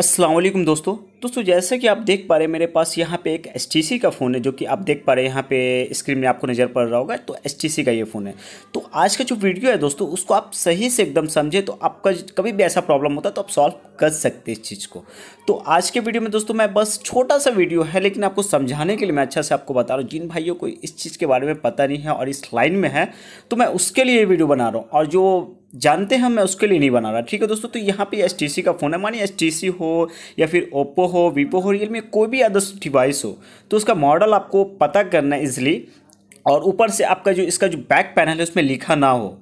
असलम दोस्तों दोस्तों जैसे कि आप देख पा रहे हैं मेरे पास यहाँ पे एक एस का फ़ोन है जो कि आप देख पा रहे हैं यहाँ पे स्क्रीन में आपको नज़र पड़ रहा होगा तो एस का ये फ़ोन है तो आज का जो वीडियो है दोस्तों उसको आप सही से एकदम समझे तो आपका कभी भी ऐसा प्रॉब्लम होता है तो आप सॉल्व कर सकते इस चीज़ को तो आज के वीडियो में दोस्तों मैं बस छोटा सा वीडियो है लेकिन आपको समझाने के लिए मैं अच्छा से आपको बता रहा हूँ जिन भाइयों को इस चीज़ के बारे में पता नहीं है और इस लाइन में है तो मैं उसके लिए ये वीडियो बना रहा हूँ और जो जानते हैं मैं उसके लिए नहीं बना रहा ठीक है दोस्तों तो यहाँ पे एस का फ़ोन है मानिए एस हो या फिर ओप्पो हो वीपो हो रियलमी कोई भी अदर डिवाइस हो तो उसका मॉडल आपको पता करना है इजिली और ऊपर से आपका जो इसका जो बैक पैनल है उसमें लिखा ना हो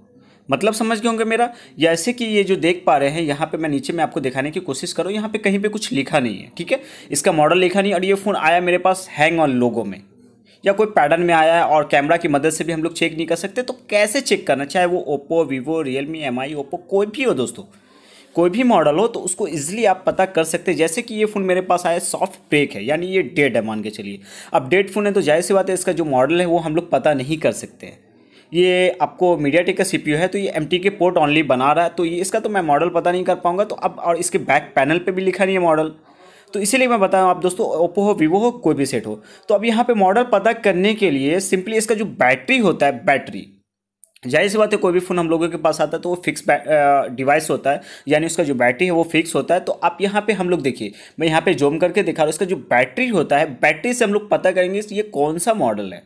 मतलब समझ गए होंगे मेरा जैसे कि ये जो देख पा रहे हैं यहाँ पे मैं नीचे में आपको दिखाने की कोशिश करूँ यहाँ पे कहीं पे कुछ लिखा नहीं है ठीक है इसका मॉडल लिखा नहीं और ये फ़ोन आया मेरे पास हैंग ऑन लोगों में या कोई पैटर्न में आया है और कैमरा की मदद से भी हम लोग चेक नहीं कर सकते तो कैसे चेक करना चाहे वो Oppo Vivo Realme M I Oppo कोई भी हो दोस्तों कोई भी मॉडल हो तो उसको इजीली आप पता कर सकते हैं जैसे कि ये फ़ोन मेरे पास आया सॉफ्ट ब्रेक है यानी ये डेड है मान के चलिए अब डेड फ़ोन है तो जाहिर सी बात है इसका जो मॉडल है वो हम लोग पता नहीं कर सकते हैं ये आपको मीडिया टेक का सी है तो ये एम के पोर्ट ऑनली बना रहा है तो ये इसका तो मैं मॉडल पता नहीं कर पाऊँगा तो अब और इसके बैक पैनल पर भी लिखा नहीं है मॉडल तो इसीलिए मैं बताऊँ आप दोस्तों ओप्पो हो वीवो हो कोई भी सेट हो तो अब यहाँ पे मॉडल पता करने के लिए सिंपली इसका जो बैटरी होता है बैटरी जाहिर सी बात है कोई भी फ़ोन हम लोगों के पास आता है तो वो फिक्स डिवाइस होता है यानी उसका जो बैटरी है वो फिक्स होता है तो आप यहाँ पे हम लोग देखिए मैं यहाँ पे जोम करके दिखा रहा हूँ इसका जो बैटरी होता है बैटरी से हम लोग पता करेंगे ये कौन सा मॉडल है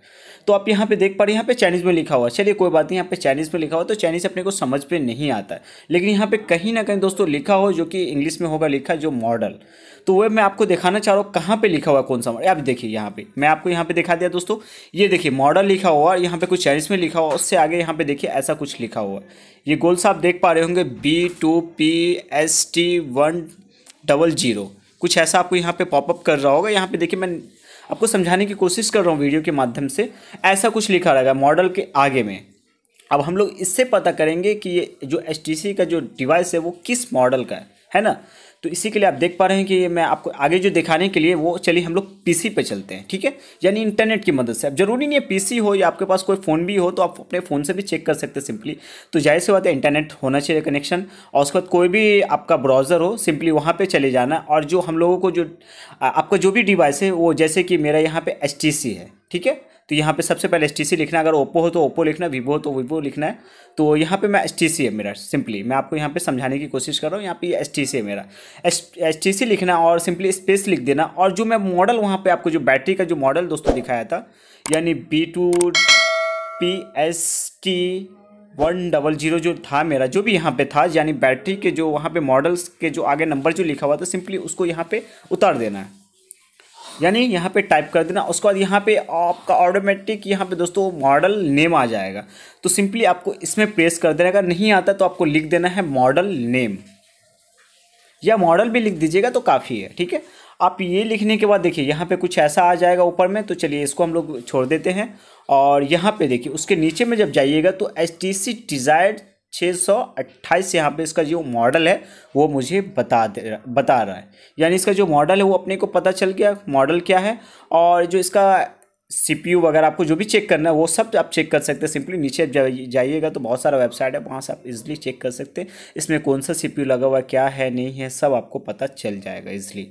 तो आप यहाँ पे देख पा रहे यहाँ पे चाइनीज़ में लिखा हुआ चलिए कोई बात नहीं यहाँ पे चाइनीज़ में लिखा हुआ तो चाइनीज़ अपने को समझ पर नहीं आता है लेकिन यहाँ पे कहीं ना कहीं दोस्तों लिखा हो जो कि इंग्लिश में होगा लिखा जो मॉडल तो वह मैं आपको दिखाना चाह रहा हूँ कहाँ पे लिखा हुआ कौन सा मॉडल आप देखिए यहाँ पे मैं आपको यहाँ पे दिखा दिया दोस्तों ये देखिए मॉडल लिखा हुआ और यहाँ पे कुछ चाइनीस में लिखा हुआ उससे आगे यहाँ पे देखिए ऐसा कुछ लिखा हुआ ये गोल्स आप देख पा रहे होंगे B two P S T one double zero कुछ ऐसा आपको यहाँ पे पॉपअप कर रहा होगा यहाँ पे देखिए मैं आपको समझाने की कोशिश कर रहा हूँ वीडियो के माध्यम से ऐसा कुछ लिखा रहेगा मॉडल के आगे में अब हम लोग इससे पता करेंगे कि ये जो एस का जो डिवाइस है वो किस मॉडल का है है ना तो इसी के लिए आप देख पा रहे हैं कि मैं आपको आगे जो दिखाने के लिए वो चलिए हम लोग पी पे चलते हैं ठीक है यानी इंटरनेट की मदद से अब जरूरी नहीं है पी हो या आपके पास कोई फ़ोन भी हो तो आप अपने फ़ोन से भी चेक कर सकते हैं सिंपली तो जाहिर सी बात है इंटरनेट होना चाहिए कनेक्शन और उसके बाद कोई भी आपका ब्राउज़र हो सिंपली वहाँ पर चले जाना और जो हम लोगों को जो आपका जो भी डिवाइस है वो जैसे कि मेरा यहाँ पर एच है ठीक है तो यहाँ पे सबसे पहले एस लिखना अगर ओप्पो हो तो ओप्पो लिखना है वीवो हो तो वीवो लिखना है तो यहाँ पे मैं एस है मेरा सिंपली मैं आपको यहाँ पे समझाने की कोशिश कर रहा हूँ यहाँ पे एस टी है मेरा एस लिखना और सिंपली स्पेस लिख देना और जो मैं मॉडल वहाँ पर आपको जो बैटरी का जो मॉडल दोस्तों दिखाया था यानी B two P S T one double zero जो था मेरा जो भी यहाँ पे था यानी बैटरी के जो वहाँ पे मॉडल्स के जो आगे नंबर जो लिखा हुआ था सिंपली उसको यहाँ पे उतार देना है यानी यहाँ पे टाइप कर देना उसके बाद यहाँ पे आपका ऑटोमेटिक यहाँ पे दोस्तों मॉडल नेम आ जाएगा तो सिंपली आपको इसमें प्रेस कर देना अगर नहीं आता तो आपको लिख देना है मॉडल नेम या मॉडल भी लिख दीजिएगा तो काफ़ी है ठीक है आप ये लिखने के बाद देखिए यहाँ पे कुछ ऐसा आ जाएगा ऊपर में तो चलिए इसको हम लोग छोड़ देते हैं और यहाँ पे देखिए उसके नीचे में जब जाइएगा तो एच टी सी डिज़ायर छः सौ अट्ठाईस यहाँ पर इसका जो मॉडल है वो मुझे बता दे बता रहा है यानी इसका जो मॉडल है वो अपने को पता चल गया मॉडल क्या है और जो इसका सीपीयू वगैरह आपको जो भी चेक करना है वो सब आप चेक कर सकते हैं सिंपली नीचे जाइएगा तो बहुत सारा वेबसाइट है वहाँ से आप इजिली चेक कर सकते हैं इसमें कौन सा सीपीयू लगा हुआ क्या है नहीं है सब आपको पता चल जाएगा इजिली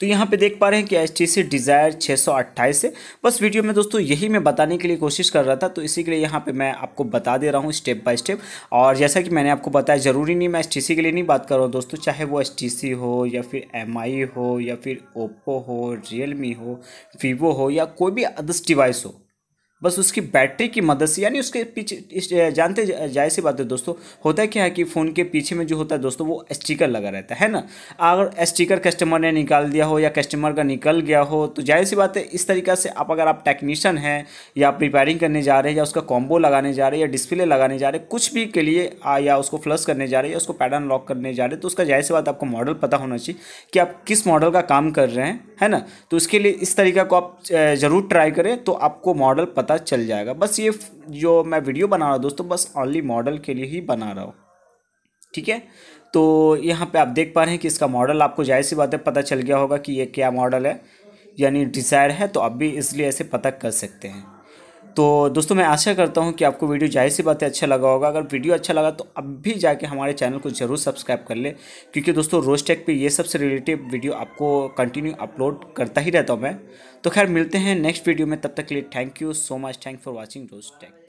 तो यहाँ पे देख पा रहे हैं कि एच टी सी डिज़ायर छः सौ अट्ठाईस है बस वीडियो में दोस्तों यही मैं बताने के लिए कोशिश कर रहा था तो इसी के लिए यहाँ पे मैं आपको बता दे रहा हूँ स्टेप बाय स्टेप और जैसा कि मैंने आपको बताया ज़रूरी नहीं मैं एच टी सी के लिए नहीं बात कर रहा हूँ दोस्तों चाहे वो एच टी सी हो या फिर एम आई हो या फिर ओप्पो हो रियल मी हो वीवो हो या कोई भी अदर्स डिवाइस हो बस उसकी बैटरी की मदद से यानी उसके पीछे जानते जाए सी बात है दोस्तों होता क्या है कि फ़ोन के पीछे में जो होता है दोस्तों वो स्टिकर लगा रहता है ना अगर स्टिकर कस्टमर ने निकाल दिया हो या कस्टमर का निकल गया हो तो जाहिर सी बात है इस तरीका से आप अगर आप टेक्नीशियन हैं या आप रिपेयरिंग करने जा रहे हैं या उसका कॉम्बो लगाने जा रहे हैं या डिस्प्ले लगाने जा रहे हैं कुछ भी के लिए या उसको फ्लश करने जा रहे हैं या उसको पैटर्न लॉक करने जा रहे हैं तो उसका जाहिर सी बात आपको मॉडल पता होना चाहिए कि आप किस मॉडल का काम कर रहे हैं है ना तो उसके लिए इस तरीका को आप ज़रूर ट्राई करें तो आपको मॉडल पता पता चल जाएगा बस ये जो मैं वीडियो बना रहा हूँ दोस्तों बस ऑनली मॉडल के लिए ही बना रहा हूँ ठीक है तो यहाँ पे आप देख पा रहे हैं कि इसका मॉडल आपको जाहिर सी बात है पता चल गया होगा कि ये क्या मॉडल है यानी डिज़ायर है तो आप भी इसलिए ऐसे पता कर सकते हैं तो दोस्तों मैं आशा करता हूँ कि आपको वीडियो जाहिर सी बातें अच्छा लगा होगा अगर वीडियो अच्छा लगा तो अब भी जाके हमारे चैनल को ज़रूर सब्सक्राइब कर ले क्योंकि दोस्तों रोज टेक पे ये सबसे रिलेटिव वीडियो आपको कंटिन्यू अपलोड करता ही रहता हूँ मैं तो खैर मिलते हैं नेक्स्ट वीडियो में तब तक के लिए thank you so much thank for watching रोज टेक